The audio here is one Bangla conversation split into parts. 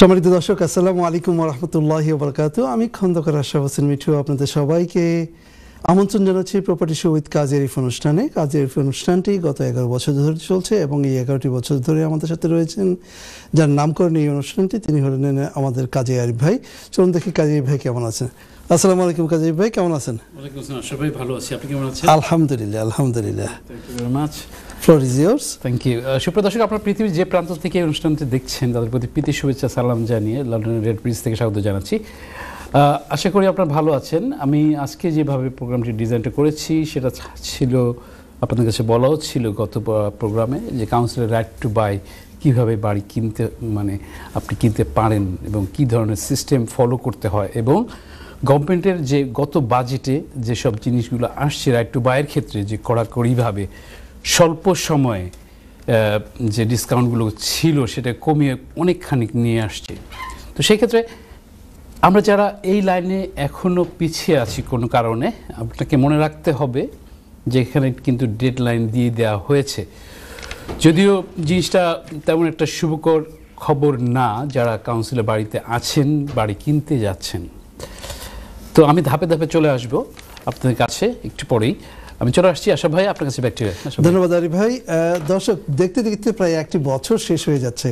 সম্মানিত দর্শক আসসালামু আলাইকুম রহমতুল্লাহ বরকাত আমি খন্দকার আশরাফ হোসেন মিঠু আপনাদের সবাইকে আমন্ত্রণ জানাচ্ছি প্রপার্টি শো উইথ কাজের কাজেরিফ অনুষ্ঠানে কাজের কাজেরিফ অনুষ্ঠানটি গত এগারো বছর ধরে চলছে এবং এই এগারোটি বছর ধরে আমাদের সাথে রয়েছেন যার নামকরণ এই অনুষ্ঠানটি তিনি হলেন আমাদের কাজী আরিফ ভাই চলুন দেখি কাজী আরিফ ভাই কেমন আছেন আসসালামু আলাইকুম কাজী ভাই কেমন আছেন ভালো আছি আপনি কেমন আছেন আলহামদুলিল্লাহ আলহামদুলিল্লাহ floor is yours thank you সুপ্রিয় দর্শক আপনার পৃথিবীর যে প্রান্ত থেকে এই অনুষ্ঠানটি দেখছেন তাদের প্রতি প্রীতি শুভেচ্ছা সালাম জানিয়ে লন্ডনের রেড ব্রিজ থেকে স্বাগত জানাচ্ছি আশা করি আপনারা ভালো আছেন আমি আজকে যেভাবে প্রোগ্রামটি ডিজাইনটা করেছি সেটা ছিল আপনাদের কাছে বলাও ছিল গত প্রোগ্রামে যে কাউন্সিলের রাইট টু বাই কীভাবে বাড়ি কিনতে মানে আপনি কিনতে পারেন এবং কি ধরনের সিস্টেম ফলো করতে হয় এবং গভর্নমেন্টের যে গত বাজেটে যেসব জিনিসগুলো আসছে রাইট টু বাইয়ের ক্ষেত্রে যে কড়াকড়িভাবে স্বল্প সময়ে যে ডিসকাউন্টগুলো ছিল সেটা কমিয়ে অনেকখানি নিয়ে আসছে তো সেক্ষেত্রে আমরা যারা এই লাইনে এখনও পিছিয়ে আছি কোনো কারণে আপনাকে মনে রাখতে হবে যে এখানে কিন্তু ডেড লাইন দিয়ে দেওয়া হয়েছে যদিও জিনিসটা তেমন একটা শুভকর খবর না যারা কাউন্সিলের বাড়িতে আছেন বাড়ি কিনতে যাচ্ছেন তো আমি ধাপে ধাপে চলে আসব আপনাদের কাছে একটু পরেই আমি চলে আসছি আশা ভাই আপনার কাছে ব্যাকটেরিয়া ধন্যবাদ আরি ভাই দর্শক দেখতে দেখতে প্রায় একটি বছর শেষ হয়ে যাচ্ছে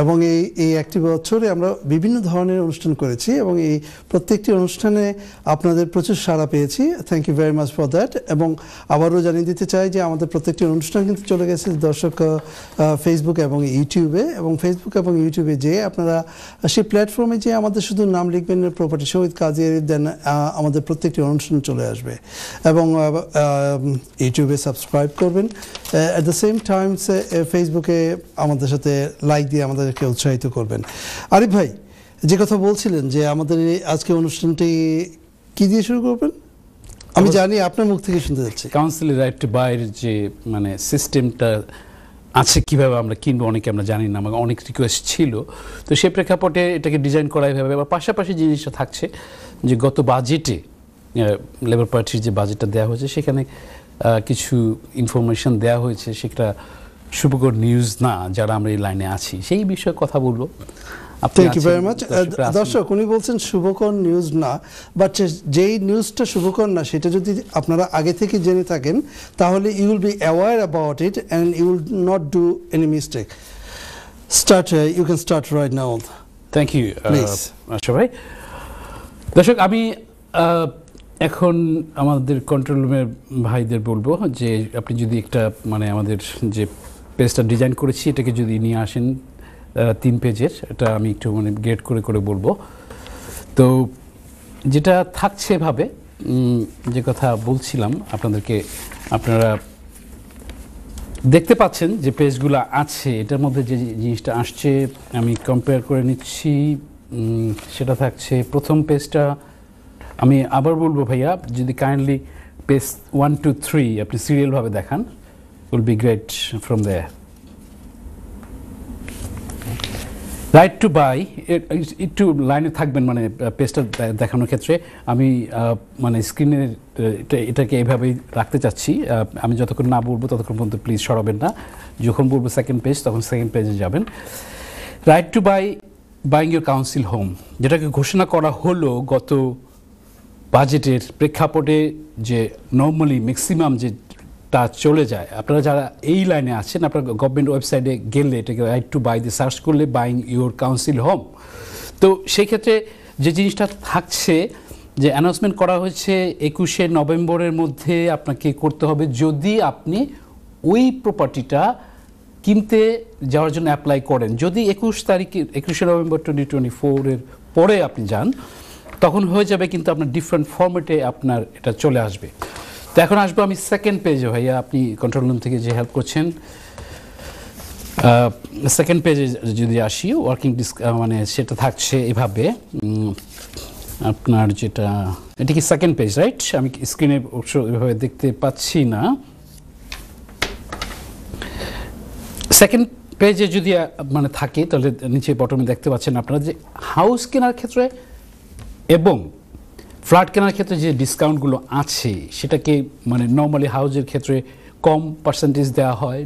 এবং এই এই একটি বছরে আমরা বিভিন্ন ধরনের অনুষ্ঠান করেছি এবং এই প্রত্যেকটি অনুষ্ঠানে আপনাদের প্রচুর সাড়া পেয়েছি thank you very much for that এবং আবারও জানিয়ে দিতে চাই যে আমাদের প্রত্যেকটি অনুষ্ঠান কিন্তু চলে গেছে দর্শক ফেসবুক এবং ইউটিউবে এবং ফেসবুক এবং ইউটিউবে যে আপনারা সেই প্ল্যাটফর্মে যে আমাদের শুধু নাম লিখবেন প্রপার্টি শহীদ কাজের দেন আমাদের প্রত্যেকটি অনুষ্ঠান চলে আসবে এবং ইউটিউবে um, সাবস্ক্রাইব করবেন অ্যাট দ্য সেম টাইম ফেসবুকে আমাদের সাথে লাইক দিয়ে আমাদেরকে উৎসাহিত করবেন আরিফ ভাই যে কথা বলছিলেন যে আমাদের আজকে অনুষ্ঠানটি কি দিয়ে শুরু করবেন আমি জানি আপনার মুখ থেকে শুনতে যাচ্ছি কাউন্সিলের রাইট টু বাইয়ের যে মানে সিস্টেমটা আছে কিভাবে আমরা কিনবো অনেকে আমরা জানি না আমাকে অনেক রিকোয়েস্ট ছিল তো সে প্রেক্ষাপটে এটাকে ডিজাইন করা এভাবে আবার পাশাপাশি জিনিসটা থাকছে যে গত বাজেটে লেবার পার্টির যে বাজেটটা দেওয়া হয়েছে সেখানে কিছু ইনফরমেশন দেওয়া হয়েছে সেটা শুভকর নিউজ না যারা আমরা এই লাইনে আছি সেই বিষয়ে কথা বলবো থ্যাংক ইউ ভেরি মাচ দর্শক উনি বলছেন শুভকর নিউজ না বাট যেই নিউজটা শুভকর না সেটা যদি আপনারা আগে থেকে জেনে থাকেন তাহলে you will be aware about it and you will not do any mistake start you can start right now thank you সবাই দর্শক আমি এখন আমাদের কন্ট্রোল রুমের ভাইদের বলবো যে আপনি যদি একটা মানে আমাদের যে পেজটা ডিজাইন করেছি এটাকে যদি নিয়ে আসেন তিন পেজের এটা আমি একটু মানে গেট করে করে বলবো তো যেটা থাকছে ভাবে যে কথা বলছিলাম আপনাদেরকে আপনারা দেখতে পাচ্ছেন যে পেজগুলো আছে এটার মধ্যে যে জিনিসটা আসছে আমি কম্পেয়ার করে নিচ্ছি সেটা থাকছে প্রথম পেজটা আমি আবার বলবো ভাইয়া যদি kindly page one two three আপনি সিরিয়ালভাবে দেখান will be great from the right to buy একটু লাইনে থাকবেন মানে পেজটা দেখানোর ক্ষেত্রে আমি মানে স্ক্রিনে এটাকে এইভাবেই রাখতে চাচ্ছি আমি যতক্ষণ না বলবো ততক্ষণ পর্যন্ত প্লিজ সরাবেন না যখন বলবো সেকেন্ড পেজ তখন সেকেন্ড পেজে যাবেন right to buy buying your council home যেটাকে ঘোষণা করা হলো গত বাজেটের প্রেক্ষাপটে যে নর্মালি ম্যাক্সিমাম যে তা চলে যায় আপনারা যারা এই লাইনে আছেন আপনার গভর্নমেন্ট ওয়েবসাইটে গেলে এটাকে রাইট টু বাই দিয়ে সার্চ করলে বাইং ইউর কাউন্সিল হোম তো সেই ক্ষেত্রে যে জিনিসটা থাকছে যে অ্যানাউন্সমেন্ট করা হয়েছে একুশে নভেম্বরের মধ্যে আপনাকে করতে হবে যদি আপনি ওই প্রপার্টিটা কিনতে যাওয়ার জন্য অ্যাপ্লাই করেন যদি একুশ তারিখে একুশে নভেম্বর টোয়েন্টি টোয়েন্টি ফোরের পরে আপনি যান তখন হয়ে যাবে কিন্তু আপনার ডিফারেন্ট ফর্মেটে আপনার এটা চলে আসবে তো এখন আসবো আমি সেকেন্ড পেজে ভাইয়া আপনি কন্ট্রোল রুম থেকে যে হেল্প করছেন সেকেন্ড পেজে যদি আসি ওয়ার্কিং ডিস্ক মানে সেটা থাকছে এভাবে আপনার যেটা এটা কি সেকেন্ড পেজ রাইট আমি স্ক্রিনে এভাবে দেখতে পাচ্ছি না সেকেন্ড পেজে যদি মানে থাকে তাহলে নিচে বটমে দেখতে পাচ্ছেন আপনারা যে হাউস কেনার ক্ষেত্রে এবং ফ্ল্যাট কেনার ক্ষেত্রে যে ডিসকাউন্টগুলো আছে সেটাকে মানে নর্মালি হাউজের ক্ষেত্রে কম পার্সেন্টেজ দেওয়া হয়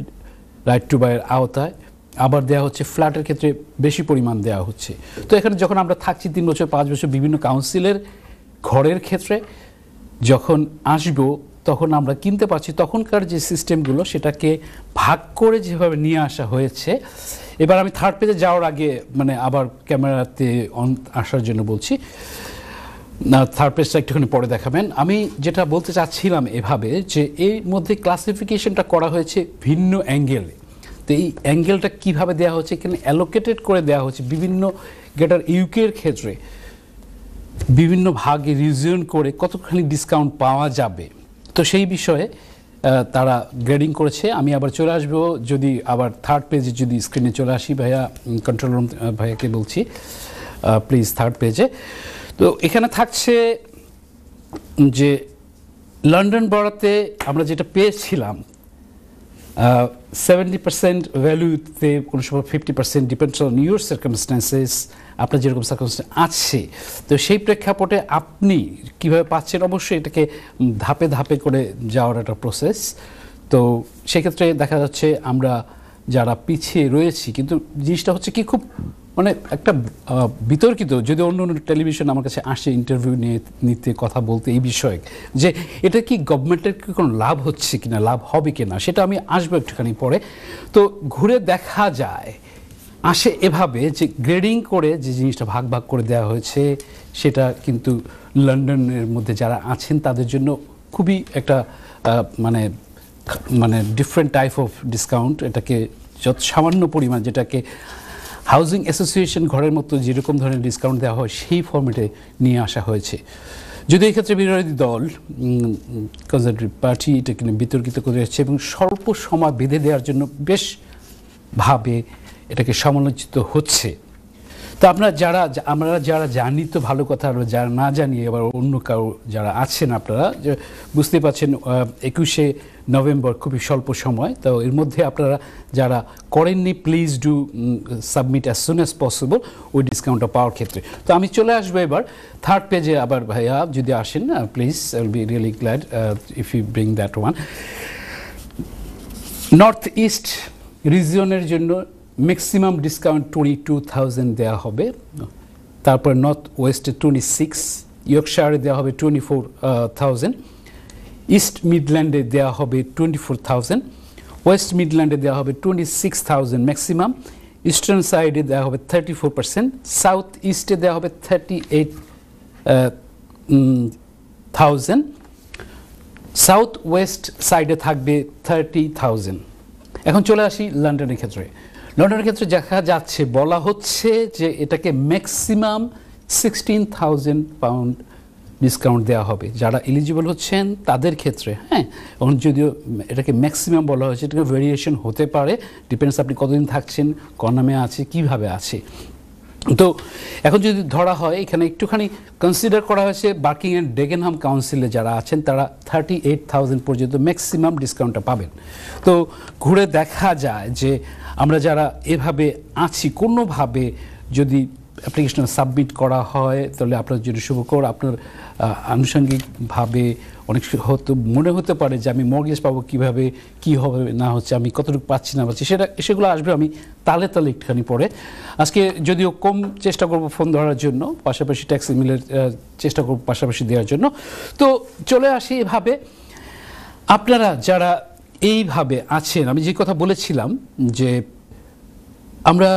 রাইট টু বাইয়ের আওতায় আবার দেওয়া হচ্ছে ফ্ল্যাটের ক্ষেত্রে বেশি পরিমাণ দেওয়া হচ্ছে তো এখানে যখন আমরা থাকছি তিন বছর পাঁচ বছর বিভিন্ন কাউন্সিলের ঘরের ক্ষেত্রে যখন আসব তখন আমরা কিনতে পারছি তখনকার যে সিস্টেমগুলো সেটাকে ভাগ করে যেভাবে নিয়ে আসা হয়েছে এবার আমি থার্ড পেজে যাওয়ার আগে মানে আবার ক্যামেরাতে অন আসার জন্য বলছি না থার্ড পেজটা একটুখানি পরে দেখাবেন আমি যেটা বলতে চাচ্ছিলাম এভাবে যে এর মধ্যে ক্লাসিফিকেশনটা করা হয়েছে ভিন্ন অ্যাঙ্গেলে তো এই অ্যাঙ্গেলটা কীভাবে দেওয়া হচ্ছে এখানে অ্যালোকেটেড করে দেওয়া হচ্ছে বিভিন্ন গেটার ইউকের ক্ষেত্রে বিভিন্ন ভাগে রিজিউন করে কতখানি ডিসকাউন্ট পাওয়া যাবে তো সেই বিষয়ে তারা গ্রেডিং করেছে আমি আবার চলে আসবো যদি আবার থার্ড পেজে যদি স্ক্রিনে চলে আসি ভাইয়া কন্ট্রোল রুম ভাইয়াকে বলছি প্লিজ থার্ড পেজে তো এখানে থাকছে যে লন্ডন বড়াতে আমরা যেটা পেয়েছিলাম সেভেন্টি পার্সেন্ট ভ্যালুতে কোনো সময় fifty percent depends on your circumstances আপনার যেরকম সার্কামস্ট্যান্স আছে তো সেই প্রেক্ষাপটে আপনি কিভাবে পাচ্ছেন অবশ্যই এটাকে ধাপে ধাপে করে যাওয়ার একটা প্রসেস তো সেক্ষেত্রে দেখা যাচ্ছে আমরা যারা পিছিয়ে রয়েছি কিন্তু জিনিসটা হচ্ছে কি খুব মানে একটা বিতর্কিত যদি অন্য অন্য টেলিভিশন আমার কাছে আসে ইন্টারভিউ নিয়ে নিতে কথা বলতে এই বিষয়ে যে এটা কি গভর্নমেন্টের কি কোনো লাভ হচ্ছে কি না লাভ হবে কি না সেটা আমি আসবো একটুখানি পরে তো ঘুরে দেখা যায় আসে এভাবে যে গ্রেডিং করে যে জিনিসটা ভাগ ভাগ করে দেওয়া হয়েছে সেটা কিন্তু লন্ডনের মধ্যে যারা আছেন তাদের জন্য খুবই একটা মানে মানে ডিফারেন্ট টাইপ অফ ডিসকাউন্ট এটাকে যত সামান্য পরিমাণ যেটাকে হাউজিং অ্যাসোসিয়েশন ঘরের মতো যেরকম ধরনের ডিসকাউন্ট দেওয়া হয় সেই ফর্মেটে নিয়ে আসা হয়েছে যদি এক্ষেত্রে বিরোধী দল কনজারভেটিভ পার্টি এটাকে বিতর্কিত করে যাচ্ছে এবং স্বল্প সময় বেঁধে দেওয়ার জন্য বেশ ভাবে এটাকে সমালোচিত হচ্ছে তো আপনারা যারা আমরা যারা জানি তো ভালো কথা আর যারা না জানি এবার অন্য কারো যারা আছেন আপনারা যে বুঝতে পারছেন একুশে নভেম্বর খুবই স্বল্প সময় তো এর মধ্যে আপনারা যারা করেননি please do submit as soon as possible ওই ডিসকাউন্টটা পাওয়ার ক্ষেত্রে তো আমি চলে আসবো এবার থার্ড পেজে আবার ভাইয়া যদি আসেন please I will be really glad if you bring that one north east রিজিয়নের জন্য maximum discount twenty two thousand দেওয়া হবে তারপর নর্থ ওয়েস্টে টোয়েন্টি সিক্স ইয়র্কশায়ারে দেওয়া হবে টোয়েন্টি ফোর থাউজেন্ড ইস্ট মিডল্যান্ডে দেওয়া হবে টোয়েন্টি ফোর থাউজেন্ড ওয়েস্ট মিডল্যান্ডে দেওয়া হবে twenty six thousand maximum eastern সাইডে দেওয়া হবে থার্টি ফোর পার্সেন্ট সাউথ ইস্টে দেওয়া হবে thirty eight thousand south west সাইডে থাকবে থার্টি থাউজেন্ড এখন চলে আসি লন্ডনের ক্ষেত্রে লন্ডনের ক্ষেত্রে দেখা যাচ্ছে বলা হচ্ছে যে এটাকে maximum sixteen thousand pound discount দেওয়া হবে যারা এলিজিবল হচ্ছেন তাদের ক্ষেত্রে হ্যাঁ এখন যদিও এটাকে ম্যাক্সিমাম বলা হয়েছে এটাকে ভেরিয়েশন হতে পারে ডিপেন্ডস আপনি কতদিন থাকছেন নামে আছে কিভাবে আছে তো এখন যদি ধরা হয় এখানে একটুখানি কনসিডার করা হয়েছে বার্কিং অ্যান্ড ডেগেনহাম কাউন্সিলে যারা আছেন তারা থার্টি এইট থাউজেন্ড পর্যন্ত ম্যাক্সিমাম ডিসকাউন্টটা পাবেন তো ঘুরে দেখা যায় যে আমরা যারা এভাবে আছি কোনোভাবে যদি অ্যাপ্লিকেশন সাবমিট করা হয় তাহলে আপনার জন্য শুভকর আপনার আনুষঙ্গিকভাবে অনেক হতো মনে হতে পারে যে আমি মর্গেজ পাবো কীভাবে কি হবে না হচ্ছে আমি কতটুকু পাচ্ছি না পাচ্ছি সেটা সেগুলো আসবে আমি তালে তালে একটুখানি পরে আজকে যদিও কম চেষ্টা করব ফোন ধরার জন্য পাশাপাশি ট্যাক্স মিলের চেষ্টা করব পাশাপাশি দেওয়ার জন্য তো চলে আসি এভাবে আপনারা যারা এইভাবে আছেন আমি যে কথা বলেছিলাম যে আমরা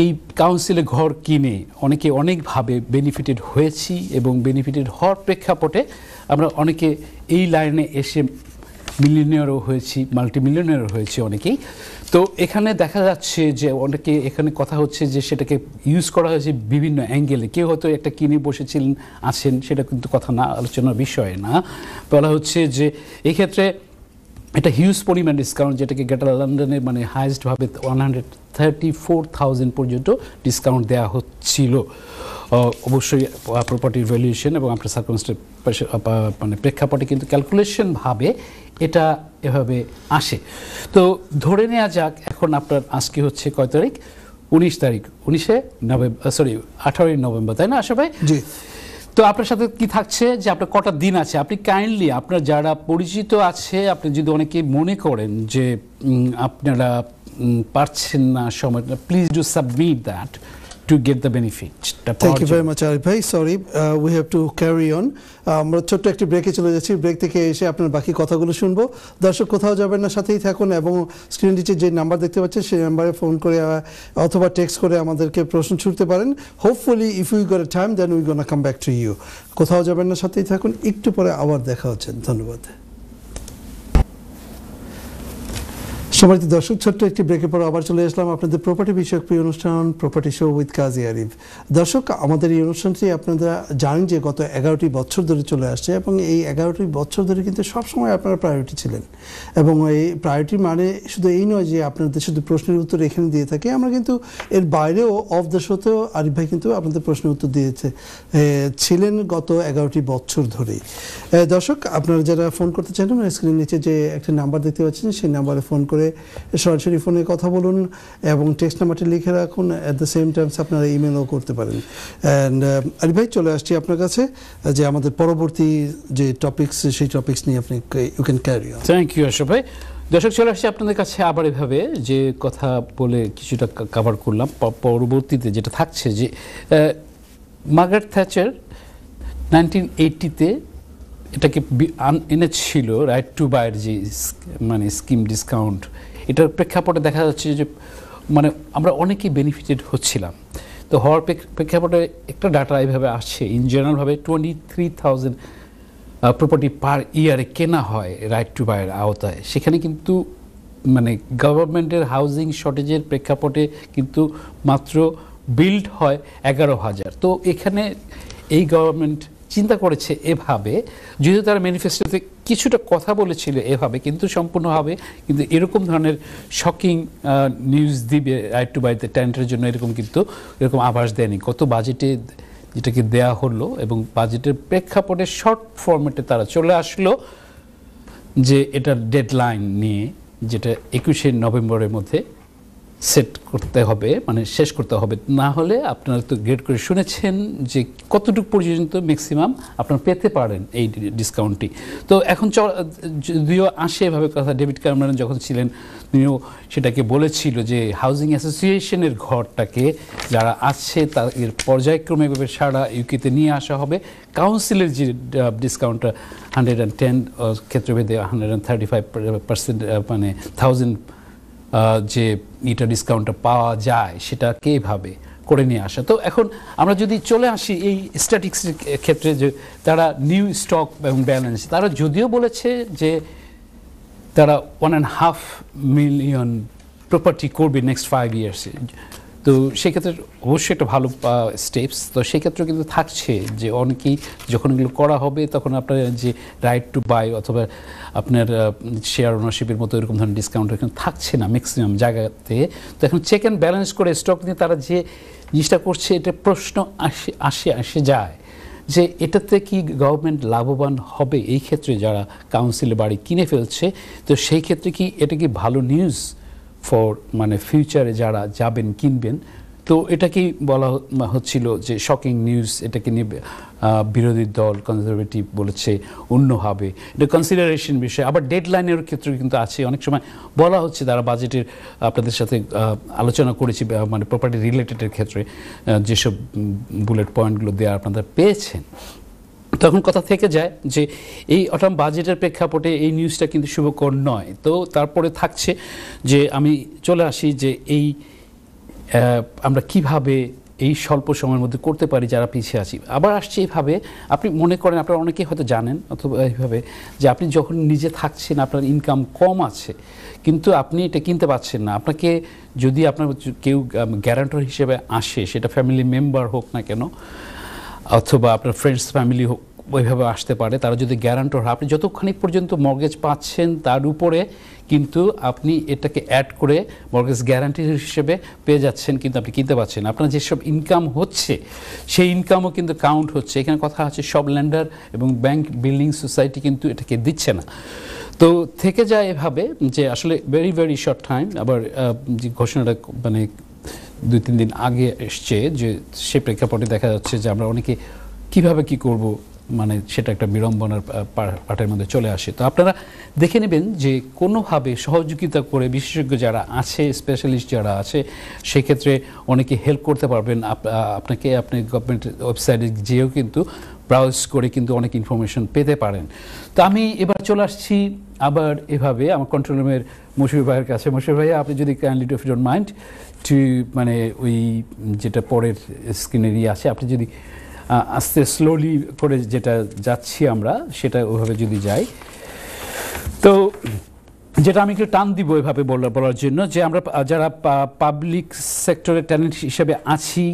এই কাউন্সিলে ঘর কিনে অনেকে অনেকভাবে বেনিফিটেড হয়েছি এবং বেনিফিটেড হওয়ার প্রেক্ষাপটে আমরা অনেকে এই লাইনে এসে মিলিনিয়ারও হয়েছি মাল্টি হয়েছে অনেকেই তো এখানে দেখা যাচ্ছে যে অনেকে এখানে কথা হচ্ছে যে সেটাকে ইউজ করা হয়েছে বিভিন্ন অ্যাঙ্গেলে কেউ হয়তো একটা কিনে বসেছিলেন আছেন সেটা কিন্তু কথা না আলোচনার বিষয় না বলা হচ্ছে যে এক্ষেত্রে এটা হিউজ পরিমাণ ডিসকাউন্ট যেটাকে গ্রেটার লন্ডনে মানে হায়েস্টভাবে one hundred thirty four thousand পর্যন্ত ডিসকাউন্ট দেওয়া হচ্ছিল অবশ্যই প্রপার্টির ভ্যালুয়েশন এবং আপনার সার্কমস্টের মানে প্রেক্ষাপটে কিন্তু ক্যালকুলেশনভাবে এটা এভাবে আসে তো ধরে নেওয়া যাক এখন আপনার আজকে হচ্ছে কয় তারিখ উনিশ তারিখ উনিশে নভেম্বর সরি আঠারোই নভেম্বর তাই না আশা ভাই জি তো আপনার সাথে কি থাকছে যে আপনার কটা দিন আছে আপনি কাইন্ডলি আপনার যারা পরিচিত আছে আপনি যদি অনেকে মনে করেন যে আপনারা পারছেন না সময় please do submit that to get the benefit. The Thank you very much, Arif Bhai. Sorry, uh, we have to carry on. আমরা ছোট্ট একটি ব্রেকে চলে যাচ্ছি ব্রেক থেকে এসে আপনার বাকি কথাগুলো শুনবো দর্শক কোথাও যাবেন না সাথেই থাকুন এবং স্ক্রিন নিচে যে নাম্বার দেখতে পাচ্ছেন সেই নাম্বারে ফোন করে অথবা টেক্সট করে আমাদেরকে প্রশ্ন ছুড়তে পারেন hopefully if you got time then we gonna come back to you কোথাও যাবেন না সাথেই থাকুন একটু পরে আবার দেখা হচ্ছেন ধন্যবাদ সবাই দর্শক ছোট্ট একটি ব্রেকে পর আবার চলে আসলাম আপনাদের প্রপার্টি বিষয়ক প্রিয় অনুষ্ঠান property show with Kazi Arif দর্শক আমাদের এই অনুষ্ঠানটি আপনারা জানেন যে গত এগারোটি বছর ধরে চলে আসছে এবং এই এগারোটি বছর ধরে কিন্তু সবসময় আপনারা প্রায়োরিটি ছিলেন এবং এই প্রায়োরিটি মানে শুধু এই নয় যে আপনাদের শুধু প্রশ্নের উত্তর এখানে দিয়ে থাকি আমরা কিন্তু এর বাইরেও অফ দ্য শোতেও আরিফ ভাই কিন্তু আপনাদের প্রশ্নের উত্তর দিয়েছে ছিলেন গত এগারোটি বছর ধরেই দর্শক আপনারা যারা ফোন করতে চান স্ক্রিন নিচে যে একটা নাম্বার দেখতে পাচ্ছেন সেই নাম্বারে ফোন করে সরাসরি ফোনে কথা বলুন এবং টেক্সট নাম্বারটি লিখে রাখুন অ্যাট দ্য সেম টাইমস আপনারা ইমেলও করতে পারেন অ্যান্ড uh, আরিফ ভাই চলে আসছি আপনার কাছে যে আমাদের পরবর্তী যে টপিকস সেই টপিক্স নিয়ে আপনি you can carry thank you Ashok ভাই দর্শক চলে আসছি আপনাদের কাছে আবার এভাবে যে কথা বলে কিছুটা কাভার করলাম পরবর্তীতে যেটা থাকছে যে মার্গারেট থ্যাচার নাইনটিন এইটিতে এটাকে এনেছিল রাইট টু বাইয়ের যে মানে স্কিম ডিসকাউন্ট এটার প্রেক্ষাপটে দেখা যাচ্ছে যে মানে আমরা অনেকেই বেনিফিটেড হচ্ছিলাম তো হওয়ার প্রেক্ষাপটে একটা ডাটা এইভাবে আসছে ইন জেনারেলভাবে twenty three thousand property per ইয়ারে কেনা হয় রাইট টু বাইয়ের আওতায় সেখানে কিন্তু মানে গভর্নমেন্টের হাউজিং শর্টেজের প্রেক্ষাপটে কিন্তু মাত্র বিল্ড হয় এগারো হাজার তো এখানে এই গভর্নমেন্ট চিন্তা করেছে এভাবে যদিও তারা ম্যানিফেস্টোতে কিছুটা কথা বলেছিল এভাবে কিন্তু সম্পূর্ণভাবে কিন্তু এরকম ধরনের শকিং নিউজ দিবে রাইট টু বাইতে ট্যান্টের জন্য এরকম কিন্তু এরকম আভাস দেয়নি কত বাজেটে যেটাকে দেয়া হলো এবং বাজেটের প্রেক্ষাপটে শর্ট ফর্মেটে তারা চলে আসলো যে এটা ডেডলাইন নিয়ে যেটা একুশে নভেম্বরের মধ্যে সেট করতে হবে মানে শেষ করতে হবে না হলে আপনারা তো গ্রেড করে শুনেছেন যে কতটুকু পর্যন্ত ম্যাক্সিমাম আপনারা পেতে পারেন এই ডিসকাউন্টটি তো এখন চ যদিও আসে এভাবে কথা ডেভিড ক্যামেরন যখন ছিলেন তিনিও সেটাকে বলেছিল যে হাউজিং অ্যাসোসিয়েশনের ঘরটাকে যারা আছে তার এর পর্যায়ক্রমে এভাবে সারা ইউকেতে নিয়ে আসা হবে কাউন্সিলের যে ডিসকাউন্টটা হান্ড্রেড অ্যান্ড টেন ক্ষেত্রভেদে hundred and thirty five percent মানে থাউজেন্ড যে এটা ডিসকাউন্টটা পাওয়া যায় সেটা কেভাবে করে নিয়ে আসা তো এখন আমরা যদি চলে আসি এই স্ট্যাটিক্স ক্ষেত্রে যে তারা নিউ স্টক এবং ব্যালেন্স তারা যদিও বলেছে যে তারা one and half million property করবে নেক্সট ফাইভ ইয়ার্সে তো সেক্ষেত্রে অবশ্যই একটা ভালো স্টেপস তো সেক্ষেত্রে কিন্তু থাকছে যে অনেকেই যখন এগুলো করা হবে তখন আপনার যে রাইট টু বাই অথবা আপনার শেয়ার ওনারশিপের মতো এরকম ধরনের ডিসকাউন্ট এখানে থাকছে না ম্যাক্সিমাম জায়গাতে তো এখন চেক অ্যান্ড ব্যালেন্স করে স্টক নিয়ে তারা যে জিনিসটা করছে এটা প্রশ্ন আসে আসে আসে যায় যে এটাতে কি গভর্নমেন্ট লাভবান হবে এই ক্ষেত্রে যারা কাউন্সিলে বাড়ি কিনে ফেলছে তো সেই ক্ষেত্রে কি এটা কি ভালো নিউজ ফর মানে ফিউচারে যারা যাবেন কিনবেন তো এটাকেই বলা হচ্ছিল যে শকিং নিউজ এটাকে নিয়ে বিরোধী দল কনজারভেটিভ বলেছে অন্যভাবে এটা কনসিডারেশন বিষয় আবার ডেডলাইনের ক্ষেত্রে কিন্তু আছে অনেক সময় বলা হচ্ছে তারা বাজেটের আপনাদের সাথে আলোচনা করেছি মানে প্রপার্টি রিলেটেডের ক্ষেত্রে যেসব বুলেট পয়েন্টগুলো দেওয়া আপনারা পেয়েছেন তখন কথা থেকে যায় যে এই অটাম বাজেটের প্রেক্ষাপটে এই নিউজটা কিন্তু শুভকর নয় তো তারপরে থাকছে যে আমি চলে আসি যে এই আমরা কিভাবে এই স্বল্প সময়ের মধ্যে করতে পারি যারা পিছিয়ে আছি আবার আসছে এইভাবে আপনি মনে করেন আপনারা অনেকেই হয়তো জানেন অথবা এইভাবে যে আপনি যখন নিজে থাকছেন আপনার ইনকাম কম আছে কিন্তু আপনি এটা কিনতে পারছেন না আপনাকে যদি আপনার কেউ গ্যারান্টার হিসেবে আসে সেটা ফ্যামিলি মেম্বার হোক না কেন অথবা আপনার ফ্রেন্ডস ফ্যামিলি ওইভাবে আসতে পারে তারা যদি গ্যারান্টর হয় আপনি যতক্ষণ পর্যন্ত মর্গেজ পাচ্ছেন তার উপরে কিন্তু আপনি এটাকে অ্যাড করে মর্গেজ গ্যারান্টি হিসেবে পেয়ে যাচ্ছেন কিন্তু আপনি কিনতে পারছেন আপনার যেসব ইনকাম হচ্ছে সেই ইনকামও কিন্তু কাউন্ট হচ্ছে এখানে কথা আছে সব ল্যান্ডার এবং ব্যাংক বিল্ডিং সোসাইটি কিন্তু এটাকে দিচ্ছে না তো থেকে যায় এভাবে যে আসলে ভেরি ভেরি শর্ট টাইম আবার ঘোষণাটা মানে দুই তিন দিন আগে এসছে যে সে প্রেক্ষাপটে দেখা যাচ্ছে যে আমরা অনেকে কিভাবে কি করব মানে সেটা একটা বিড়ম্বনার পাঠের মধ্যে চলে আসে তো আপনারা দেখে নেবেন যে কোনোভাবে সহযোগিতা করে বিশেষজ্ঞ যারা আছে স্পেশালিস্ট যারা আছে সেক্ষেত্রে অনেকে হেল্প করতে পারবেন আপনাকে আপনি গভর্নমেন্ট ওয়েবসাইটে যেয়েও কিন্তু ব্রাউজ করে কিন্তু অনেক ইনফরমেশন পেতে পারেন তো আমি এবার চলে আসছি আবার এভাবে আমার কন্ট্রোল রুমের মশুর ভাইয়ের কাছে মশুর ভাইয়া আপনি যদি kindly to don't mind to মানে ওই যেটা পরের স্ক্রিনেরই আছে আপনি যদি আস্তে স্লোলি করে যেটা যাচ্ছি আমরা সেটা ওইভাবে যদি যাই তো যেটা আমি একটু টান দিব এভাবে বলার জন্য যে আমরা যারা পাবলিক সেক্টরের ট্যালেন্ট হিসেবে আছি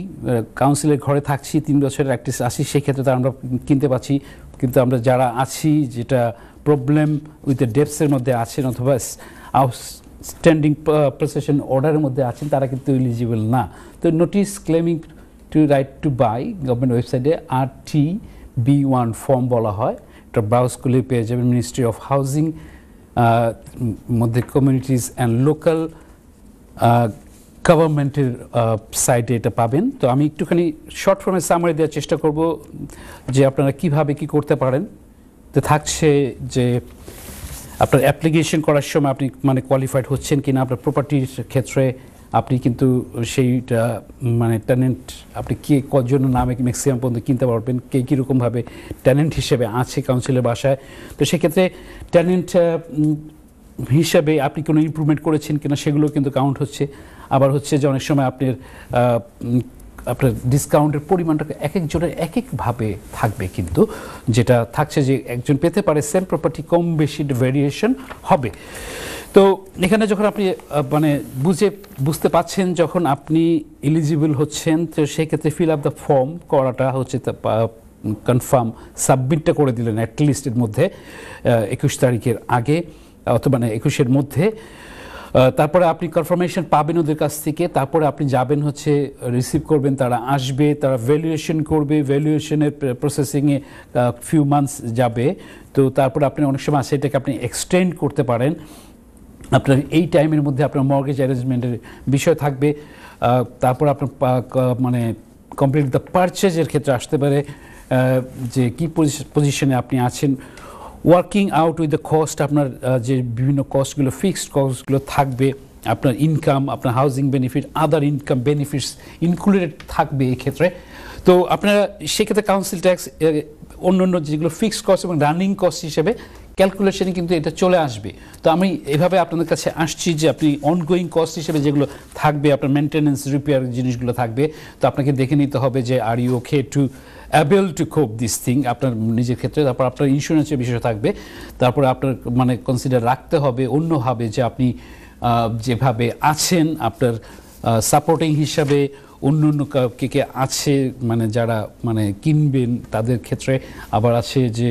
কাউন্সিলের ঘরে থাকছি তিন বছরের প্র্যাকটিস আছি সেক্ষেত্রে তো আমরা কিনতে পাচ্ছি কিন্তু আমরা যারা আছি যেটা প্রবলেম উইথ দ্য ডেপসের মধ্যে আছেন অথবা আউটস্ট্যান্ডিং প্রসেশন অর্ডারের মধ্যে আছেন তারা কিন্তু এলিজিবল না তো notice claiming to right to buy government ওয়েবসাইটে R T B one form বলা হয় এটা ব্রাউজ করলে পেয়ে যাবেন মিনিস্ট্রি অফ হাউজিং মধ্যে কমিউনিটিস অ্যান্ড লোকাল গভর্নমেন্টের সাইডে এটা পাবেন তো আমি একটুখানি শর্ট ফর্মে সামারি দেওয়ার চেষ্টা করব যে আপনারা কিভাবে কি করতে পারেন তো থাকছে যে আপনার অ্যাপ্লিকেশন করার সময় আপনি মানে কোয়ালিফাইড হচ্ছেন কিনা আপনার প্রপার্টির ক্ষেত্রে আপনি কিন্তু সেইটা মানে ট্যালেন্ট আপনি কে কজন নামে ম্যাক্সিমাম পর্যন্ত কিনতে পারবেন কে কীরকমভাবে ট্যালেন্ট হিসেবে আছে কাউন্সিলের বাসায় তো সেক্ষেত্রে ট্যালেন্ট হিসাবে আপনি কোনো ইম্প্রুভমেন্ট করেছেন কিনা সেগুলো কিন্তু কাউন্ট হচ্ছে আবার হচ্ছে যে অনেক সময় আপনার আপনার ডিসকাউন্টের পরিমাণটা এক একজনের এক একভাবে থাকবে কিন্তু যেটা থাকছে যে একজন পেতে পারে সেম প্রপার্টি কম বেশি ভেরিয়েশন হবে তো এখানে যখন আপনি মানে বুঝে বুঝতে পাচ্ছেন যখন আপনি এলিজিবল হচ্ছেন তো সেক্ষেত্রে ফিল আপ দ্য ফর্ম করাটা হচ্ছে কনফার্ম সাবমিটটা করে দিলেন অ্যাটলিস্টের মধ্যে একুশ তারিখের আগে অথবা মানে একুশের মধ্যে তারপরে আপনি কনফার্মেশন পাবেন ওদের কাছ থেকে তারপরে আপনি যাবেন হচ্ছে রিসিভ করবেন তারা আসবে তারা ভ্যালুয়েশন করবে ভ্যালুয়েশনের প্রসেসিংয়ে ফিউ মান্থস যাবে তো তারপরে আপনি অনেক সময় সেটাকে আপনি এক্সটেন্ড করতে পারেন আপনার এই টাইমের মধ্যে আপনার মর্গেজ অ্যারেঞ্জমেন্টের বিষয় থাকবে তারপর আপনার মানে কমপ্লিট দ্য পারচেজের ক্ষেত্রে আসতে পারে যে কী পজিশনে আপনি আছেন working out with the cost আপনার যে বিভিন্ন কস্টগুলো ফিক্সড কস্টগুলো থাকবে আপনার ইনকাম আপনার housing benefit other income benefits included থাকবে এই ক্ষেত্রে তো আপনারা সেক্ষেত্রে কাউন্সিল ট্যাক্স অন্য অন্য যেগুলো ফিক্সড কস্ট এবং রানিং কস্ট হিসেবে ক্যালকুলেশনে কিন্তু এটা চলে আসবে তো আমি এভাবে আপনাদের কাছে আসছি যে আপনি অনগোয়িং কস্ট হিসেবে যেগুলো থাকবে আপনার মেনটেন্যান্স রিপেয়ার জিনিসগুলো থাকবে তো আপনাকে দেখে নিতে হবে যে are you okay to able to cope this thing আপনার নিজের ক্ষেত্রে তারপর আপনার ইন্স্যুরেন্সের বিষয় থাকবে তারপর আপনার মানে কনসিডার রাখতে হবে অন্যভাবে যে আপনি যেভাবে আছেন আপনার সাপোর্টিং হিসাবে অন্য অন্য কে কে আছে মানে যারা মানে কিনবেন তাদের ক্ষেত্রে আবার আছে যে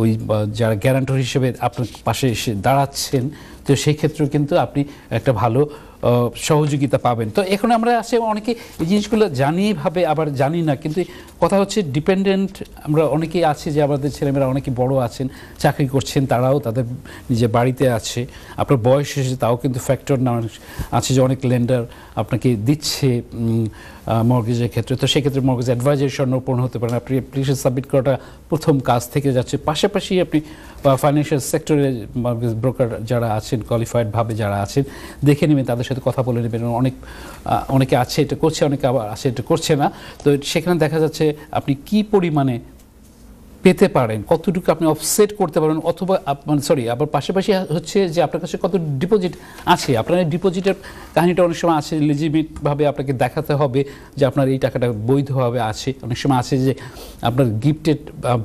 ওই যারা গ্যারান্টর হিসেবে আপনার পাশে এসে দাঁড়াচ্ছেন তো সেই ক্ষেত্রেও কিন্তু আপনি একটা ভালো সহযোগিতা পাবেন তো এখন আমরা আসে অনেকে এই জিনিসগুলো জানি ভাবে আবার জানি না কিন্তু কথা হচ্ছে ডিপেন্ডেন্ট আমরা অনেকেই আছি যে আমাদের ছেলেমেয়েরা অনেকে বড় আছেন চাকরি করছেন তারাও তাদের নিজের বাড়িতে আছে আপনার বয়স এসে তাও কিন্তু ফ্যাক্টর না আছে যে অনেক লেন্ডার আপনাকে দিচ্ছে মর্গেজের ক্ষেত্রে তো সেক্ষেত্রে মর্গেজ অ্যাডভাইজারি স্বর্ণপূর্ণ হতে পারেন আপনি অ্যাপ্লিকেশন সাবমিট করাটা প্রথম কাজ থেকে যাচ্ছে পাশাপাশি আপনি ফাইন্যান্সিয়াল সেক্টরে মর্গেজ ব্রোকার যারা আছেন কোয়ালিফাইডভাবে যারা আছেন দেখে নেবেন তাদের সাথে কথা বলে নেবেন অনেক অনেকে আছে এটা করছে অনেকে আবার আছে এটা করছে না তো সেখানে দেখা যাচ্ছে আপনি কি পরিমাণে পেতে পারেন কতটুকু আপনি অফসেট করতে পারেন অথবা মানে সরি আবার পাশাপাশি হচ্ছে যে আপনার কাছে কত ডিপোজিট আছে আপনার ডিপোজিটের কাহিনিটা অনেক সময় আছে লিজিমিটভাবে আপনাকে দেখাতে হবে যে আপনার এই টাকাটা বৈধভাবে আছে অনেক সময় আছে যে আপনার গিফটেড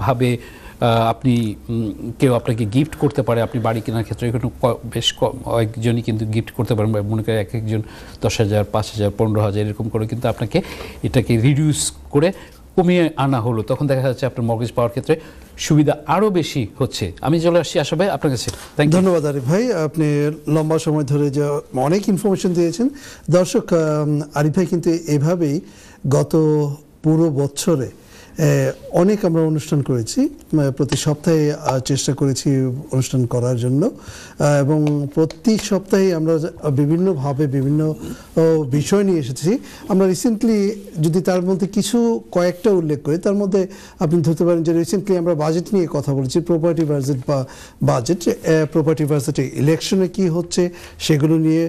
ভাবে আপনি কেউ আপনাকে গিফট করতে পারে আপনি বাড়ি কেনার ক্ষেত্রে এখানে বেশ কয়েকজনই কিন্তু গিফট করতে পারেন বা মনে করে এক একজন দশ হাজার পাঁচ হাজার পনেরো হাজার এরকম করে কিন্তু আপনাকে এটাকে রিডিউস করে কমিয়ে আনা হলো তখন দেখা যাচ্ছে আপনার মর্গেজ পাওয়ার ক্ষেত্রে সুবিধা আরও বেশি হচ্ছে আমি চলে আসছি আশা ভাই আপনার কাছে ধন্যবাদ আরিফ ভাই আপনি লম্বা সময় ধরে যে অনেক ইনফরমেশন দিয়েছেন দর্শক আরিফ ভাই কিন্তু এভাবেই গত পুরো বছরে অনেক আমরা অনুষ্ঠান করেছি প্রতি সপ্তাহে চেষ্টা করেছি অনুষ্ঠান করার জন্য এবং প্রতি সপ্তাহে আমরা বিভিন্নভাবে বিভিন্ন বিষয় নিয়ে এসেছি আমরা রিসেন্টলি যদি তার মধ্যে কিছু কয়েকটা উল্লেখ করি তার মধ্যে আপনি ধরতে পারেন যে রিসেন্টলি আমরা বাজেট নিয়ে কথা বলেছি প্রপার্টি বাজেট বা বাজেট প্রপার্টি বাজেটে ইলেকশনে কি হচ্ছে সেগুলো নিয়ে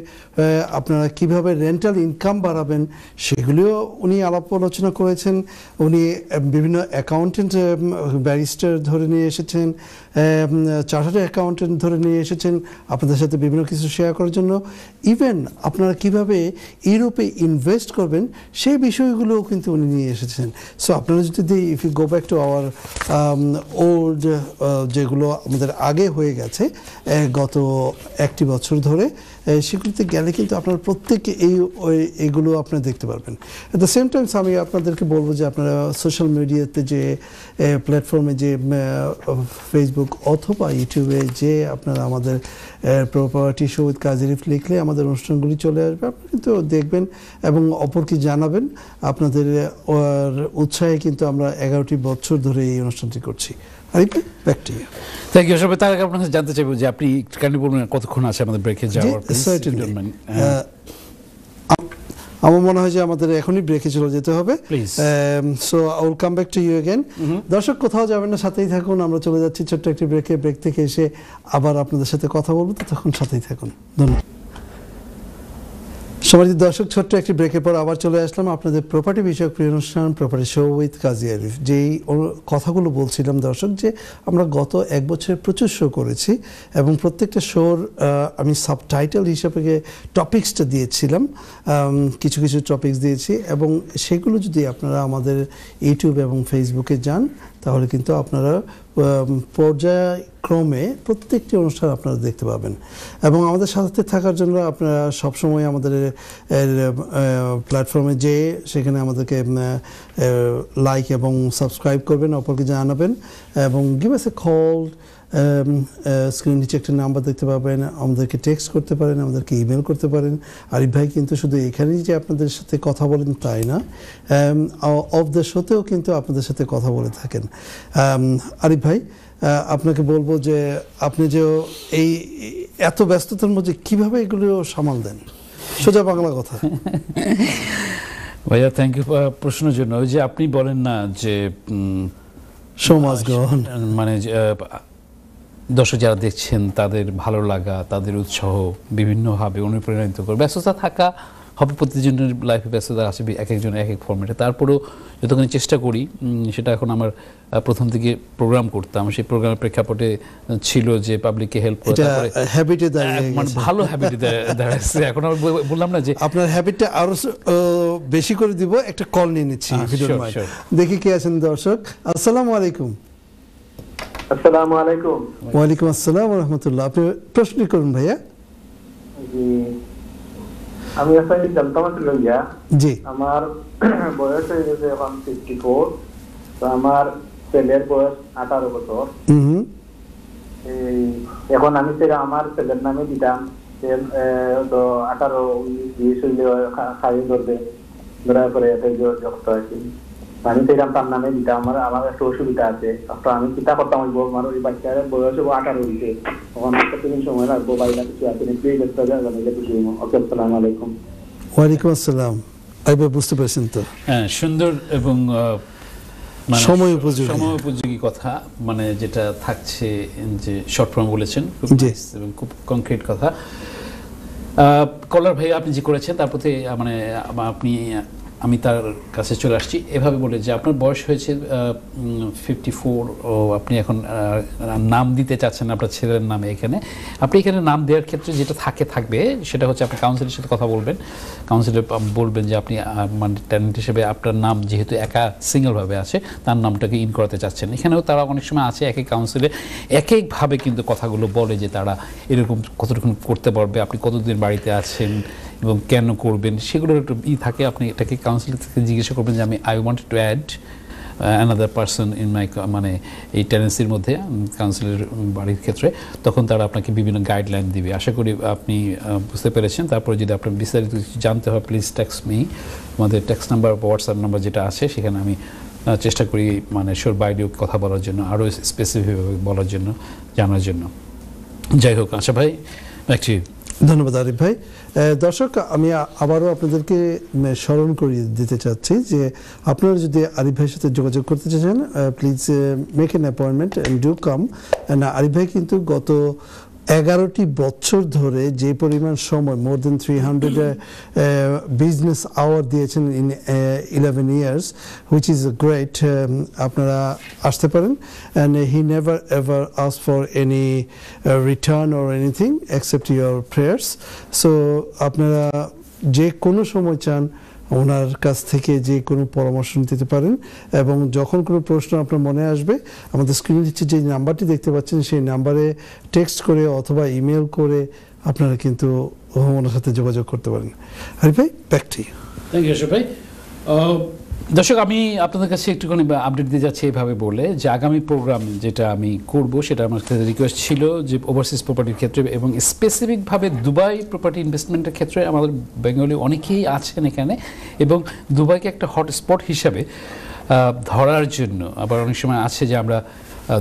আপনারা কিভাবে রেন্টাল ইনকাম বাড়াবেন সেগুলিও উনি আলাপ আলোচনা করেছেন উনি বিভিন্ন অ্যাকাউন্টেন্ট ব্যারিস্টার um, ধরে নিয়ে এসেছেন চার্টার্ড um, অ্যাকাউন্টেন্ট ধরে নিয়ে এসেছেন আপনাদের সাথে বিভিন্ন কিছু শেয়ার করার জন্য ইভেন আপনারা কিভাবে ইউরোপে ইনভেস্ট করবেন সেই বিষয়গুলোও কিন্তু উনি নিয়ে এসেছেন সো আপনারা যদি if you go back to our old যেগুলো আমাদের আগে হয়ে গেছে গত একটি বছর ধরে সেগুলিতে গেলে কিন্তু আপনারা প্রত্যেকে এই এগুলো আপনারা দেখতে পারবেন অ্যাট দ্য সেম টাইমস আমি আপনাদেরকে বলবো যে আপনারা সোশ্যাল মিডিয়াতে যে প্ল্যাটফর্মে যে ফেসবুক অথবা ইউটিউবে যে আপনারা আমাদের প্রপার্টি সৌদ কাজিরিফ লিখলে আমাদের অনুষ্ঠানগুলি চলে আসবে আপনি কিন্তু দেখবেন এবং অপরকে জানাবেন আপনাদের উৎসাহে কিন্তু আমরা এগারোটি বছর ধরে এই অনুষ্ঠানটি করছি তার জানতে চাইবো যে আপনি কতক্ষণ আছে আমাদের ব্রেকে যাওয়ার uh, আমার মনে হয় যে আমাদের এখনই ব্রেকে চলে যেতে হবে so come back to you দর্শক কোথাও যাবেন না সাথেই থাকুন আমরা চলে যাচ্ছি ছোট্ট একটি ব্রেকে ব্রেক থেকে এসে আবার আপনাদের সাথে কথা বলবো তখন সাথেই থাকুন ধন্যবাদ সমাজ দর্শক ছোট্ট একটি ব্রেকের পর আবার চলে আসলাম আপনাদের প্রপার্টি বিষয়ক প্রিয় অনুষ্ঠান property show with Kazi Arif যেই কথাগুলো বলছিলাম দর্শক যে আমরা গত এক বছরে প্রচুর শো করেছি এবং প্রত্যেকটা শোর আমি সাবটাইটেল হিসাবে টপিক্সটা দিয়েছিলাম কিছু কিছু টপিক্স দিয়েছি এবং সেগুলো যদি আপনারা আমাদের ইউটিউব এবং ফেসবুকে যান তাহলে কিন্তু আপনারা পর্যায়ক্রমে প্রত্যেকটি অনুষ্ঠান আপনারা দেখতে পাবেন এবং আমাদের সাথে থাকার জন্য আপনারা সবসময় আমাদের প্ল্যাটফর্মে যেয়ে সেখানে আমাদেরকে লাইক এবং সাবস্ক্রাইব করবেন অপরকে জানাবেন এবং give us a call screen নিচে একটা নাম্বার দেখতে পাবেন আমাদেরকে টেক্সট করতে পারেন আমাদেরকে ইমেল করতে পারেন আরিফ ভাই কিন্তু শুধু এখানেই যে আপনাদের সাথে কথা বলেন তাই না অফ দ্য শোতেও কিন্তু আপনাদের সাথে কথা বলে থাকেন um, আরিফ ভাই আপনাকে বলবো যে আপনি যে এই এত ব্যস্ততার মধ্যে কিভাবে এগুলো সামাল দেন সোজা বাংলা কথা ভাইয়া থ্যাংক ইউ প্রশ্নের জন্য ওই যে আপনি বলেন না যে সমাজ গ্রহণ মানে দর্শক যারা দেখছেন তাদের ভালো লাগা তাদের উৎসাহ বিভিন্নভাবে অনুপ্রাণিত করে ব্যস্ততা থাকা হবে প্রতিজনের লাইফে ব্যস্ততা আসবে এক একজন এক এক ফর্মেটে তারপরেও যতক্ষণ চেষ্টা করি সেটা এখন আমার প্রথম থেকে প্রোগ্রাম করতাম সেই প্রোগ্রামের প্রেক্ষাপটে ছিল যে পাবলিককে হেল্প করা মানে ভালো হ্যাবিটে দাঁড়াচ্ছে এখন আমি বললাম না যে আপনার হ্যাবিটটা আরও বেশি করে দিব একটা কল নিয়ে নিচ্ছি দেখি কে আছেন দর্শক আসসালামু আলাইকুম আসসালামু আলাইকুম ওয়ালাইকুম আসসালাম ওয়া রাহমাতুল্লাহ আপনি প্রশ্ন করুন ভাইয়া আমি আসলে জানতাম লইয়া জি আমার বয়স হয়ে গেছে এখন ফিফটি ফোর তো আমার ছেলের বয়স আঠারো বছর হম এখন আমি সেটা আমার ছেলের নামে দিতাম আঠারো বিশ হইলে খাইয়ে ধরবে ধরার পরে এটা জব্দ হয় আমি তো তার নামে দিতাম আমার আমার একটা অসুবিধা আছে আমি চিন্তা করতাম ওই বউ মানে ওই বয়স ও আঠারো তখন সময় লাগবো কিছু আছে ওকে আলাইকুম ওয়ালাইকুম আসসালাম এবার বুঝতে পারছেন তো হ্যাঁ সুন্দর এবং মানে সময় উপযোগী সময় উপযোগী কথা মানে যেটা থাকছে যে শর্ট ফর্ম বলেছেন এবং খুব কনক্রিট কথা কলার ভাই আপনি যে করেছেন তার প্রতি মানে আপনি আমি তার কাছে চলে আসছি এভাবে বলে যে আপনার বয়স হয়েছে ফিফটি ফোর ও আপনি এখন নাম দিতে চাচ্ছেন আপনার ছেলের নামে এখানে আপনি এখানে নাম দেওয়ার ক্ষেত্রে যেটা থাকে থাকবে সেটা হচ্ছে আপনি কাউন্সিলের সাথে কথা বলবেন কাউন্সিলের বলবেন যে আপনি মানে ট্যালেন্ট হিসেবে আপনার নাম যেহেতু একা সিঙ্গেলভাবে আছে তার নামটাকে ইন করাতে চাচ্ছেন এখানেও তারা অনেক সময় আছে এক এক কাউন্সিলে এক একভাবে কিন্তু কথাগুলো বলে যে তারা এরকম কতটুকু করতে পারবে আপনি কতদিন বাড়িতে আছেন এবং কেন করবেন সেগুলোর একটু ই থাকে আপনি এটাকে কাউন্সিলিং থেকে জিজ্ঞাসা করবেন যে আমি I want to add another person in my মানে এই টেনেন্সির মধ্যে কাউন্সিলের বাড়ির ক্ষেত্রে তখন তারা আপনাকে বিভিন্ন গাইডলাইন দিবে আশা করি আপনি বুঝতে পেরেছেন তারপরে যদি আপনার বিস্তারিত কিছু জানতে হয় প্লিজ ট্যাক্স মি আমাদের ট্যাক্স নাম্বার হোয়াটসঅ্যাপ নাম্বার যেটা আছে সেখানে আমি চেষ্টা করি মানে সোর বাইরেও কথা বলার জন্য আরও স্পেসিফিকভাবে বলার জন্য জানার জন্য যাই হোক আশা ভাই ব্যাক ধন্যবাদ আরিফ ভাই দর্শক আমি আবারও আপনাদেরকে স্মরণ করিয়ে দিতে চাচ্ছি যে আপনারা যদি আরিফ ভাইয়ের সাথে যোগাযোগ করতে চান please make an appointment and do come না আরিফ ভাই কিন্তু গত এগারোটি বছর ধরে যে পরিমাণ সময় more than three hundred business hour দিয়েছেন in eleven years which is great আপনারা আসতে পারেন and he never ever ask for any return or anything except your prayers so আপনারা যে কোনো সময় চান ওনার কাছ থেকে যে কোনো পরামর্শ নিতে পারেন এবং যখন কোনো প্রশ্ন আপনার মনে আসবে আমাদের স্ক্রিনে দিচ্ছে যে নাম্বারটি দেখতে পাচ্ছেন সেই নাম্বারে টেক্সট করে অথবা ইমেল করে আপনারা কিন্তু ওনার সাথে যোগাযোগ করতে পারেন হরিফাই ভাই back to you thank you ভাই দর্শক আমি আপনাদের কাছে একটুখানি আপডেট দিয়ে যাচ্ছি এইভাবে বলে যে আগামী প্রোগ্রাম যেটা আমি করব সেটা আমার রিকোয়েস্ট ছিল যে ওভারসিজ প্রপার্টির ক্ষেত্রে এবং স্পেসিফিকভাবে দুবাই প্রপার্টি ইনভেস্টমেন্টের ক্ষেত্রে আমাদের বেঙ্গলি অনেকেই আছেন এখানে এবং দুবাইকে একটা হটস্পট হিসাবে ধরার জন্য আবার অনেক সময় আছে যে আমরা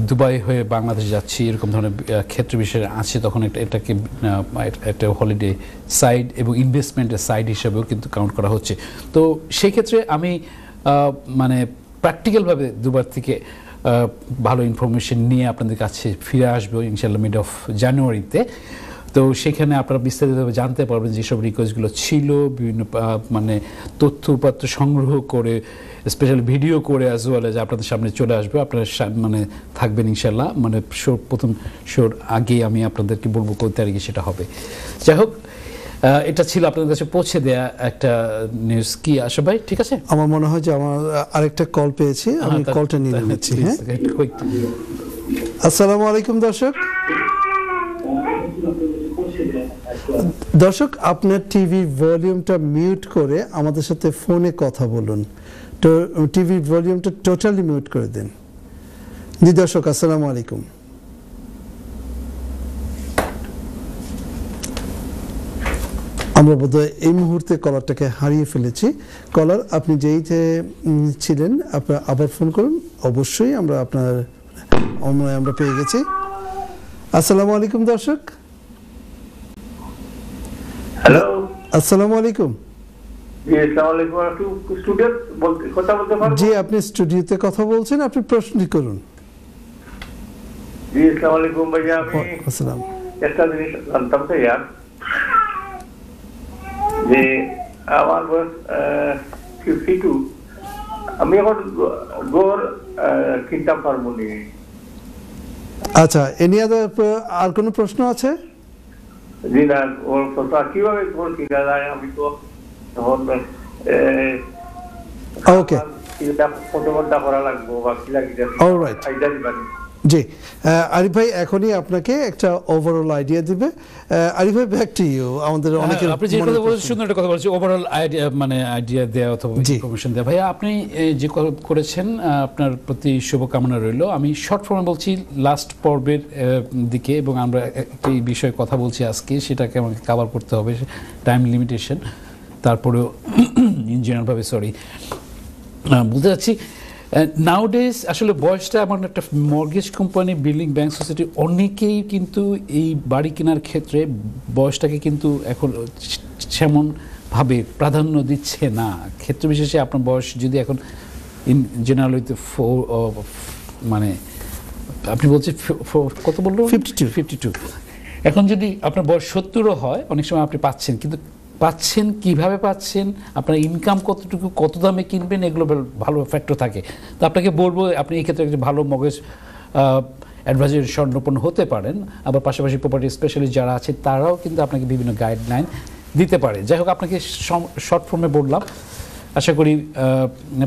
দুবাই হয়ে বাংলাদেশ যাচ্ছি এরকম ধরনের ক্ষেত্র বিশেষ আছে তখন একটা এটাকে একটা হলিডে সাইড এবং ইনভেস্টমেন্টের সাইড হিসাবেও কিন্তু কাউন্ট করা হচ্ছে তো সেক্ষেত্রে আমি মানে প্র্যাকটিক্যালভাবে দুবার থেকে ভালো ইনফরমেশন নিয়ে আপনাদের কাছে ফিরে আসবো ইনশাল্লাহ মিড অফ জানুয়ারিতে তো সেখানে আপনারা বিস্তারিতভাবে জানতে পারবেন যেসব রিকোয়েস্টগুলো ছিল বিভিন্ন মানে তথ্য উপাত্র সংগ্রহ করে স্পেশাল ভিডিও করে অ্যাজ ওয়েল অ্যাজ আপনাদের সামনে চলে আসবে আপনারা মানে থাকবেন ইনশাল্লাহ মানে শোর প্রথম শোর আগে আমি আপনাদেরকে বলবো কোন তারিখে সেটা হবে যাই হোক এটা ছিল আপনাদের কাছে পৌঁছে দেয়া একটা নিউজ কি আশা ভাই ঠিক আছে আমার মনে হয় যে আমার আরেকটা কল পেয়েছি হ্যাঁ, আমি কলটা নিয়ে নিচ্ছি হ্যাঁ আসসালামু আলাইকুম দর্শক দর্শক আপনার টিভি ভলিউমটা মিউট করে আমাদের সাথে ফোনে কথা বলুন তো টিভি ভলিউমটা টোটালি মিউট করে দিন জি দর্শক আসসালামু আলাইকুম আমরা বোধহয় এই মুহূর্তে কলারটাকে হারিয়ে ফেলেছি কলার আপনি যেই যে ছিলেন আপনার আবার ফোন করুন অবশ্যই আমরা আপনার অমরায় আমরা পেয়ে গেছি আসসালামু আলাইকুম দর্শক হ্যালো আসসালামু আলাইকুম জি আপনি স্টুডিওতে কথা বলছেন আপনি প্রশ্নটি করুন জি আসসালামু আলাইকুম ভাইয়া আমি একটা জিনিস জানতাম তো যে আমার বয়স ফিফটি টু আমি এখন গোর কিনতাম পারবো আচ্ছা এ নিয়ে আর কোনো প্রশ্ন আছে জি না ওর প্রশ্ন কিভাবে গোর কিনা যায় আমি তো এখন ওকে করা লাগবো বা কি লাগি অলরাইট জি আরিফ ভাই এখনই আপনাকে একটা ওভারঅল আইডিয়া দিবে আরিফ ভাই ব্যাক টু ইউ আমাদের হ্যাঁ, অনেকের আপনি যে কথা বলছেন সুন্দর একটা কথা বলছেন ওভারঅল আইডিয়া মানে আইডিয়া দেয়া অথবা ইনফরমেশন দেয়া ভাই আপনি যে করেছেন আপনার প্রতি শুভকামনা রইল আমি শর্ট ফর্মে বলছি লাস্ট পর্বের দিকে এবং আমরা একটি বিষয়ে কথা বলছি আজকে সেটাকে আমাকে কভার করতে হবে টাইম লিমিটেশন তারপরেও ইঞ্জিনিয়ারভাবে সরি বুঝতে চাচ্ছি নাওডেজ আসলে বয়সটা এমন একটা mortgage company building bank society অনেকেই কিন্তু এই বাড়ি কেনার ক্ষেত্রে বয়সটাকে কিন্তু এখন সেমন ভাবে প্রাধান্য দিচ্ছে না ক্ষেত্র বিশেষে আপনার বয়স যদি এখন ইন জেনারেল ফোর মানে আপনি বলছেন কত বললো ফিফটি টু ফিফটি টু এখন যদি আপনার বয়স সত্তরও হয় অনেক সময় আপনি পাচ্ছেন কিন্তু পাচ্ছেন কিভাবে পাচ্ছেন আপনার ইনকাম কতটুকু কত দামে কিনবেন এগুলো ভালো ফ্যাক্টর থাকে তো আপনাকে বলবো আপনি এক্ষেত্রে ক্ষেত্রে ভালো মগজ অ্যাডভাইজারি স্বর্ণপণ হতে পারেন আবার পাশাপাশি প্রপার্টি স্পেশালিস্ট যারা আছে তারাও কিন্তু আপনাকে বিভিন্ন গাইডলাইন দিতে পারে যাই হোক আপনাকে শর্ট ফর্মে বললাম আশা করি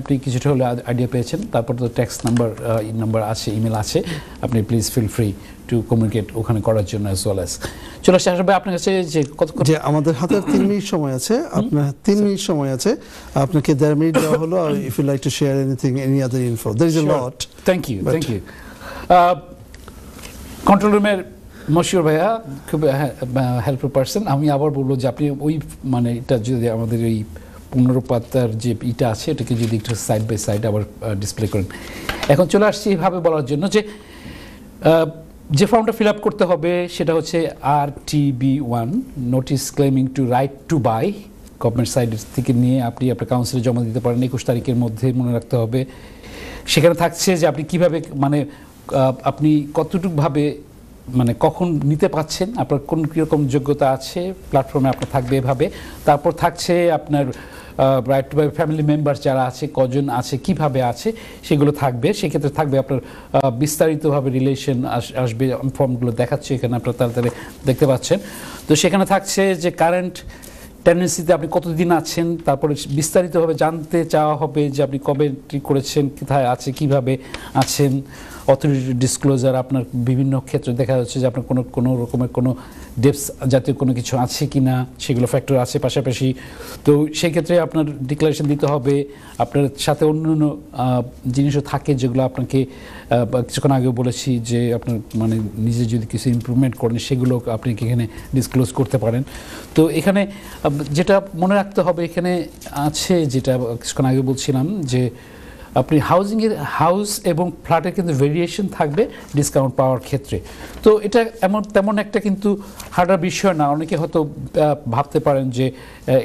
আপনি কিছুটা হলে আইডিয়া পেয়েছেন তারপর তো ট্যাক্স নাম্বার নাম্বার আছে ইমেল আছে আপনি please feel free to communicate ওখানে করার জন্য অ্যাজ ওয়েল অ্যাজ চলে আসছে আসবে আপনার কাছে যে কত যে আমাদের হাতে তিন মিনিট সময় আছে আপনার তিন মিনিট সময় আছে আপনাকে দেড় মিনিট দেওয়া হলো if you like to share anything any other info there is a lot thank you thank you control রুমের মশিউর ভাইয়া খুব হেল্পফুল হ্যাঁ, পার্সন আমি আবার বলবো যে আপনি ওই মানে এটা যদি আমাদের ওই পনেরো পাতার যে ইটা আছে এটাকে যদি একটু সাইড বাই সাইড আবার ডিসপ্লে করেন এখন চলে আসছি এইভাবে বলার জন্য যে যে ফর্মটা ফিল আপ করতে হবে সেটা হচ্ছে R TB one notice claiming to right to buy government side থেকে নিয়ে আপনি আপনার কাউন্সিলে জমা দিতে পারেন একুশ তারিখের মধ্যে মনে রাখতে হবে সেখানে থাকছে যে আপনি কিভাবে মানে আপনি কতটুকভাবে মানে কখন নিতে পাচ্ছেন আপনার কোন কীরকম যোগ্যতা আছে প্ল্যাটফর্মে আপনার থাকবে এভাবে তারপর থাকছে আপনার রাইট টু ফ্যামিলি মেম্বার যারা আছে কজন আছে কিভাবে আছে সেগুলো থাকবে সেক্ষেত্রে থাকবে আপনার বিস্তারিতভাবে রিলেশন আসবে ফর্মগুলো দেখাচ্ছে এখানে আপনারা তাড়াতাড়ি দেখতে পাচ্ছেন তো সেখানে থাকছে যে কারেন্ট টেন্ডেন্সিতে আপনি কতদিন আছেন তারপরে বিস্তারিতভাবে জানতে চাওয়া হবে যে আপনি কবে করেছেন কোথায় আছে কিভাবে আছেন অথরিটি ডিসক্লোজার আপনার বিভিন্ন ক্ষেত্রে দেখা যাচ্ছে যে আপনার কোনো কোনো রকমের কোনো ডেপস জাতীয় কোনো কিছু আছে কি না সেগুলো ফ্যাক্টর আছে পাশাপাশি তো সেই ক্ষেত্রে আপনার ডিক্লারেশন দিতে হবে আপনার সাথে অন্য অন্য জিনিসও থাকে যেগুলো আপনাকে কিছুক্ষণ আগেও বলেছি যে আপনার মানে নিজে যদি কিছু ইম্প্রুভমেন্ট করেন সেগুলো আপনি এখানে ডিসক্লোজ করতে পারেন তো এখানে যেটা মনে রাখতে হবে এখানে আছে যেটা কিছুক্ষণ আগে বলছিলাম যে আপনি হাউজিংয়ের হাউস এবং ফ্ল্যাটের কিন্তু ভেরিয়েশন থাকবে ডিসকাউন্ট পাওয়ার ক্ষেত্রে তো এটা এমন তেমন একটা কিন্তু হার্ডার বিষয় না অনেকে হয়তো ভাবতে পারেন যে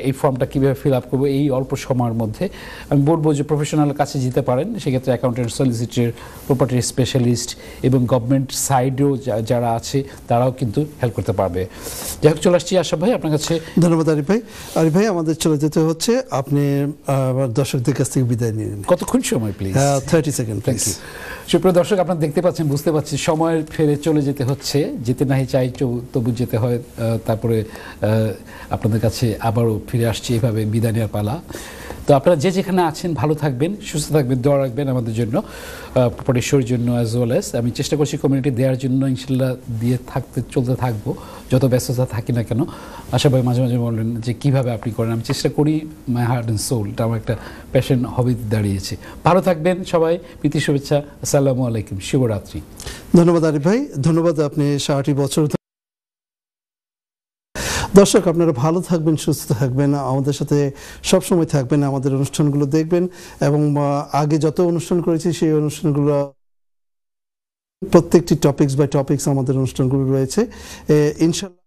এই ফর্মটা কীভাবে ফিল আপ করবো এই অল্প সময়ের মধ্যে আমি বলবো যে প্রফেশনালের কাছে যেতে পারেন সেক্ষেত্রে অ্যাকাউন্টেন্ট সলিসিটার প্রপার্টি স্পেশালিস্ট এবং গভর্নমেন্ট সাইডেও যারা আছে তারাও কিন্তু হেল্প করতে পারবে যাই হোক চলে আসছি আশা ভাই আপনার কাছে ধন্যবাদ আরিফ ভাই আরিফ ভাই আমাদের চলে যেতে হচ্ছে আপনি দর্শকদের কাছ থেকে বিদায় নিয়ে কতক্ষণ সময় প্লিজ থার্টি সেকেন্ড প্লিজ সুপ্রিয় দর্শক আপনারা দেখতে পাচ্ছেন বুঝতে পারছি সময়ের ফেরে চলে যেতে হচ্ছে যেতে নাহি চাই তবু যেতে হয় তারপরে আপনাদের কাছে আবারও ফিরে আসছি এভাবে বিদায় নেওয়ার পালা তো আপনারা যে যেখানে আছেন ভালো থাকবেন সুস্থ থাকবেন দোয়া রাখবেন আমাদের জন্য পটেশ্বরের জন্য অ্যাজ ওয়েল অ্যাজ আমি চেষ্টা করছি কমিউনিটি দেওয়ার জন্য ইনশাল্লাহ দিয়ে থাকতে চলতে থাকবো যত ব্যস্ততা থাকি না কেন আশা ভাই মাঝে মাঝে বললেন যে কীভাবে আপনি করেন আমি চেষ্টা করি মাই হার্ট অ্যান্ড সোল এটা আমার একটা প্যাশন হবি দাঁড়িয়েছে ভালো থাকবেন সবাই প্রীতি শুভেচ্ছা আসসালামু আলাইকুম শুভরাত্রি ধন্যবাদ আরিফ ভাই ধন্যবাদ আপনি সাড়ে বছর দর্শক আপনারা ভালো থাকবেন সুস্থ থাকবেন আমাদের সাথে সবসময় থাকবেন আমাদের অনুষ্ঠানগুলো দেখবেন এবং আগে যত অনুষ্ঠান করেছি সেই অনুষ্ঠানগুলো প্রত্যেকটি টপিক্স বাই টপিক্স আমাদের অনুষ্ঠানগুলো রয়েছে ইনশাল্লাহ